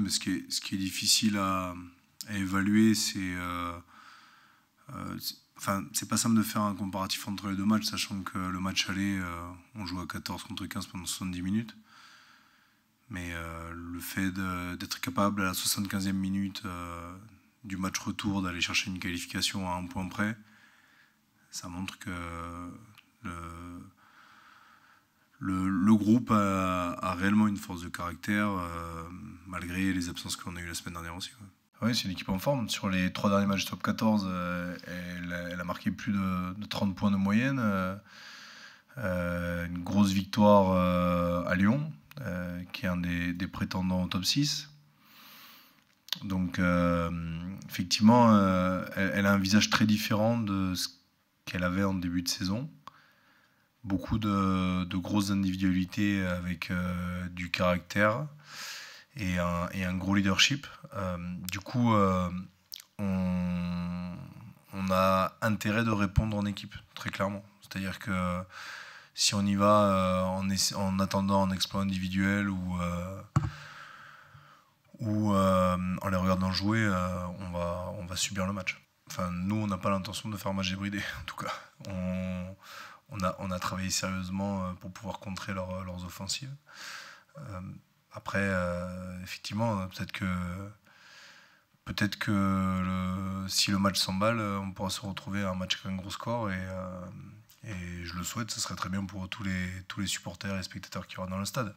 mais ce qui est, ce qui est difficile à, évaluer, euh, euh, c'est. Enfin, c'est pas simple de faire un comparatif entre les deux matchs, sachant que le match aller, euh, on joue à 14 contre 15 pendant 70 minutes. Mais le fait d'être capable à la 75e minute du match retour d'aller chercher une qualification à un point près, ça montre que le, le, groupe a, réellement une force de caractère, euh, malgré les absences qu'on a eues la semaine dernière aussi. Oui, c'est une équipe en forme. Sur les trois derniers matchs top 14, euh, elle, a, marqué plus de, 30 points de moyenne. Euh, une grosse victoire à Lyon, qui est un des, prétendants au top 6. Donc, effectivement, elle, a un visage très différent de ce qu'elle avait en début de saison beaucoup de, grosses individualités avec euh, du caractère et un, gros leadership. Euh, du coup, euh, on, a intérêt de répondre en équipe, très clairement. C'est-à-dire que si on y va en, attendant un exploit individuel ou, en les regardant jouer, on, va, on va subir le match. Enfin, nous, on n'a pas l'intention de faire un match débridé, en tout cas on a, travaillé sérieusement euh, pour pouvoir contrer euh, leurs offensives. Euh, après, effectivement, peut-être que, peut que si le match s'emballe, on pourra se retrouver à un match avec un gros score. Et, je le souhaite, ce serait très bien pour tous les, tous les supporters et spectateurs qui aura dans le stade.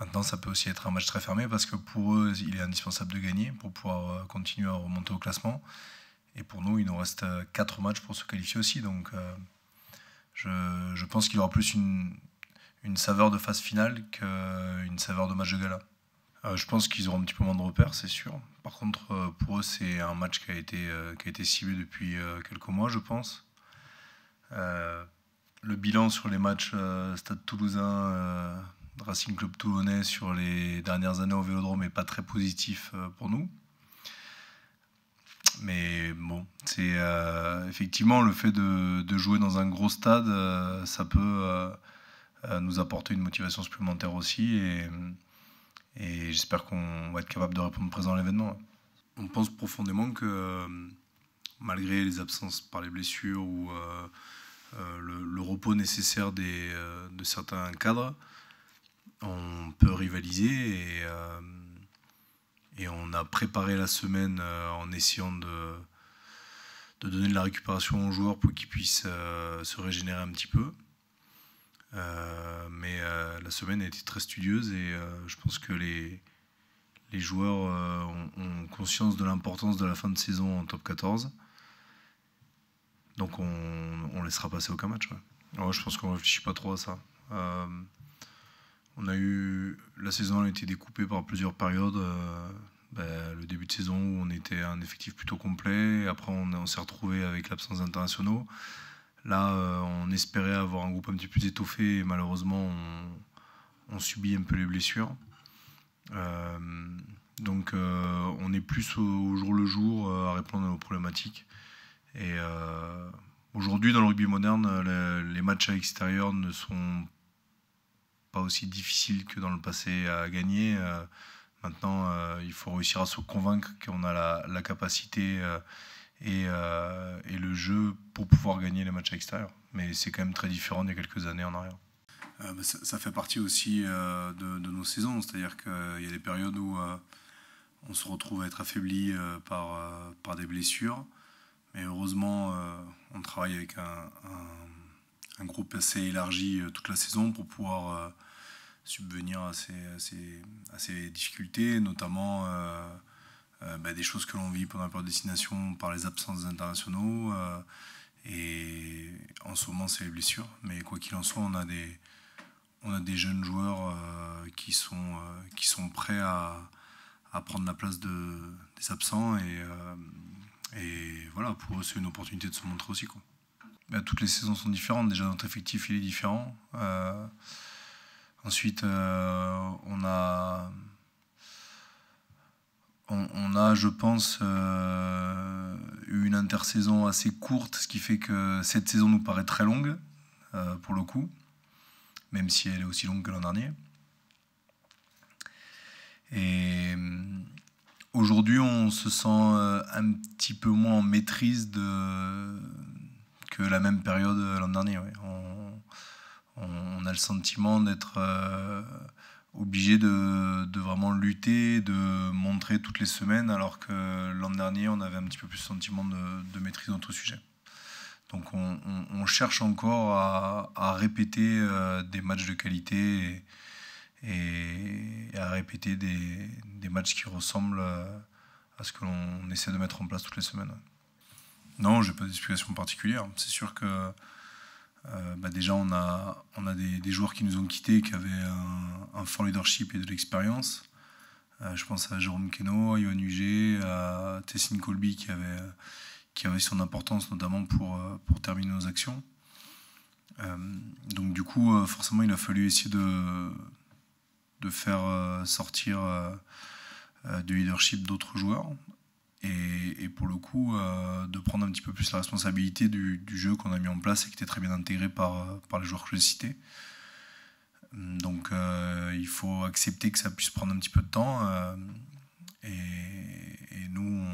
Maintenant, ça peut aussi être un match très fermé parce que pour eux, il est indispensable de gagner pour pouvoir continuer à remonter au classement. Et pour nous, il nous reste 4 euh, matchs pour se qualifier aussi. Donc euh, je, pense qu'il aura plus une, saveur de phase finale qu'une saveur de match de gala. Euh, je pense qu'ils auront un petit peu moins de repères, c'est sûr. Par contre, pour eux, c'est un match qui a été, qui a été ciblé depuis quelques mois, je pense. le bilan sur les matchs Stade Toulousain, Racing Club Toulonnais sur les dernières années au Vélodrome n'est pas très positif pour nous mais bon, c'est euh, effectivement le fait de, jouer dans un gros stade, euh, ça peut euh, nous apporter une motivation supplémentaire aussi. Et, j'espère qu'on va être capable de répondre présent à l'événement. On pense profondément que malgré les absences par les blessures ou le, repos nécessaire des, de certains cadres, on peut rivaliser et et on a préparé la semaine euh, en essayant de, donner de la récupération aux joueurs pour qu'ils puissent euh, se régénérer un petit peu. Euh, mais la semaine a été très studieuse et je pense que les, joueurs ont, conscience de l'importance de la fin de saison en top 14. Donc on, on laissera passer aucun match. je pense qu'on ne réfléchit pas trop à ça a eu la saison a été découpée par plusieurs périodes. Euh, ben, le début de saison où on était un effectif plutôt complet. Après, on, s'est retrouvé avec l'absence d'internationaux. Là, euh, on espérait avoir un groupe un petit peu plus étoffé malheureusement, on, subit un peu les blessures. Euh, donc, on est plus au, jour le jour à répondre à nos problématiques. Et aujourd'hui, dans le rugby moderne, les, matchs à l'extérieur ne sont pas pas aussi difficile que dans le passé à gagner. Euh, maintenant, euh, il faut réussir à se convaincre qu'on a la, capacité euh, et, le jeu pour pouvoir gagner les matchs extérieurs. Mais c'est quand même très différent il y a quelques années en arrière. Bah, ça, fait partie aussi de, nos saisons, c'est-à-dire qu'il y a des périodes où on se retrouve à être affaibli par, par des blessures. Mais heureusement, on travaille avec un, un groupe assez élargi toute la saison pour pouvoir subvenir à ces, ces, ces difficultés, notamment euh, euh, bah, des choses que l'on vit pendant la période destination par les absences internationaux. Euh, et en ce moment, c'est les blessures. Mais quoi qu'il en soit, on a des, on a des jeunes joueurs qui, sont, qui sont prêts à, prendre la place de, des absents. Et, et voilà, pour eux, c'est une opportunité de se montrer aussi. Bah, toutes les saisons sont différentes. Déjà, notre effectif, il est différent. Ensuite, euh, on a. On, a, je pense, euh, eu une intersaison assez courte, ce qui fait que cette saison nous paraît très longue, euh, pour le coup, même si elle est aussi longue que l'an dernier. Et aujourd'hui, on se sent un petit peu moins en maîtrise que la même période l'an dernier on, a le sentiment d'être euh, obligé de, vraiment lutter, de montrer toutes les semaines, alors que l'an dernier, on avait un petit peu plus le sentiment de, maîtrise dans notre sujet. Donc on, cherche encore à, répéter euh, des matchs de qualité et, à répéter des, des, matchs qui ressemblent euh, à ce que l'on essaie de mettre en place toutes les semaines. Non, je n'ai pas d'explication particulière. C'est sûr que euh, bah, déjà, on a, on a des, joueurs qui nous ont quittés, qui avaient un, fort leadership et de l'expérience. Euh, je pense à Jérôme Queno, à Johan Huger, à Tessine Colby qui avait, qui avait son importance, notamment pour, pour terminer nos actions. Euh, donc, du coup, forcément, il a fallu essayer de, de faire sortir du leadership d'autres joueurs. Et, pour le coup, euh, de prendre un petit peu plus la responsabilité du, jeu qu'on a mis en place et qui était très bien intégré par, euh, par les joueurs que j'ai cités. Donc euh, il faut accepter que ça puisse prendre un petit peu de temps. et, nous,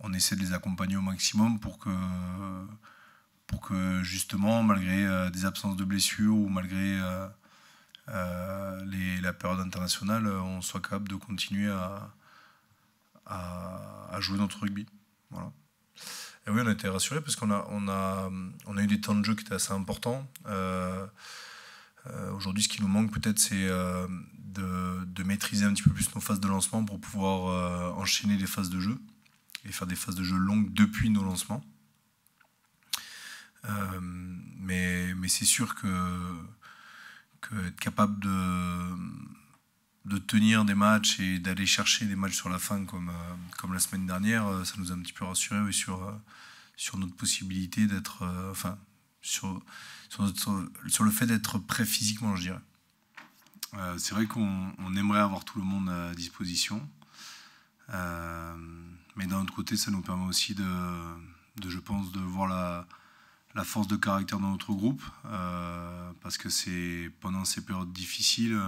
on, essaie de les accompagner au maximum pour que, pour que justement, malgré des absences de blessures ou malgré la période internationale, on soit capable de continuer à à, jouer notre rugby. Voilà. Et oui, on a été rassurés parce qu'on a, on a, on a eu des temps de jeu qui étaient assez importants. Euh, euh, aujourd'hui, ce qui nous manque peut-être, c'est euh, de, maîtriser un petit peu plus nos phases de lancement pour pouvoir enchaîner les phases de jeu et faire des phases de jeu longues depuis nos lancements. mais mais c'est sûr que, que être capable de de tenir des matchs et d'aller chercher des matchs sur la fin comme, euh, comme la semaine dernière, euh, ça nous a un petit peu rassuré sur, euh, sur notre possibilité d'être. enfin, sur, sur, le fait d'être prêt physiquement, je dirais. c'est vrai qu'on aimerait avoir tout le monde à disposition. mais d'un autre côté, ça nous permet aussi de, de je pense, de voir la, la force de caractère dans notre groupe. parce que c'est pendant ces périodes difficiles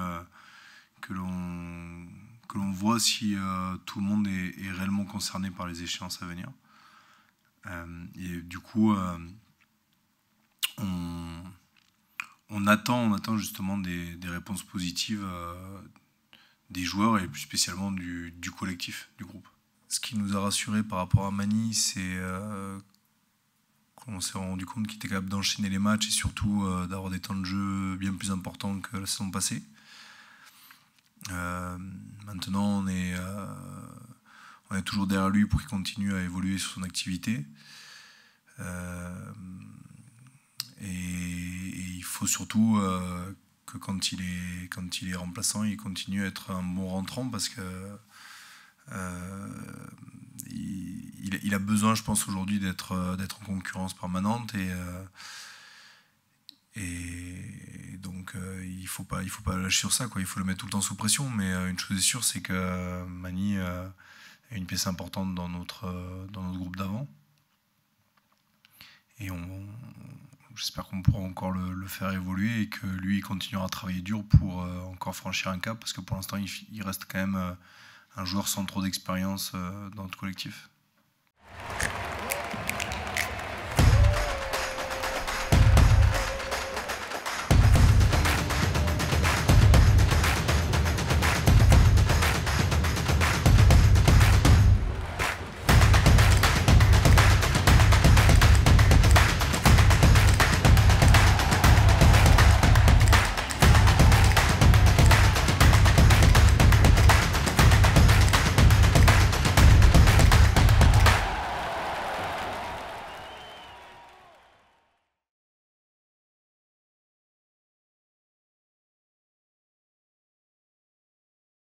que l'on que l'on voit si euh, tout le monde est, réellement concerné par les échéances à venir. Euh, et du coup, euh, on, on, attend, on attend justement des, des réponses positives des joueurs et plus spécialement du, du, collectif, du groupe. Ce qui nous a rassuré par rapport à Mani, c'est qu'on s'est rendu compte qu'il était capable d'enchaîner les matchs et surtout d'avoir des temps de jeu bien plus importants que la saison passée. Euh, maintenant, on est, euh, on est toujours derrière lui pour qu'il continue à évoluer sur son activité. Euh, et, il faut surtout que quand il, est, quand il est remplaçant, il continue à être un bon rentrant parce que il, a besoin, je pense, aujourd'hui d'être en concurrence permanente et, et faut pas, il faut pas lâcher sur ça, quoi. Il faut le mettre tout le temps sous pression. Mais euh, une chose est sûre, c'est que euh, Mani euh, est une pièce importante dans notre, dans notre groupe d'avant. Et on, j'espère qu'on pourra encore le, faire évoluer et que lui, il continuera à travailler dur pour encore franchir un cap, parce que pour l'instant, il, il, reste quand même un joueur sans trop d'expérience dans notre collectif.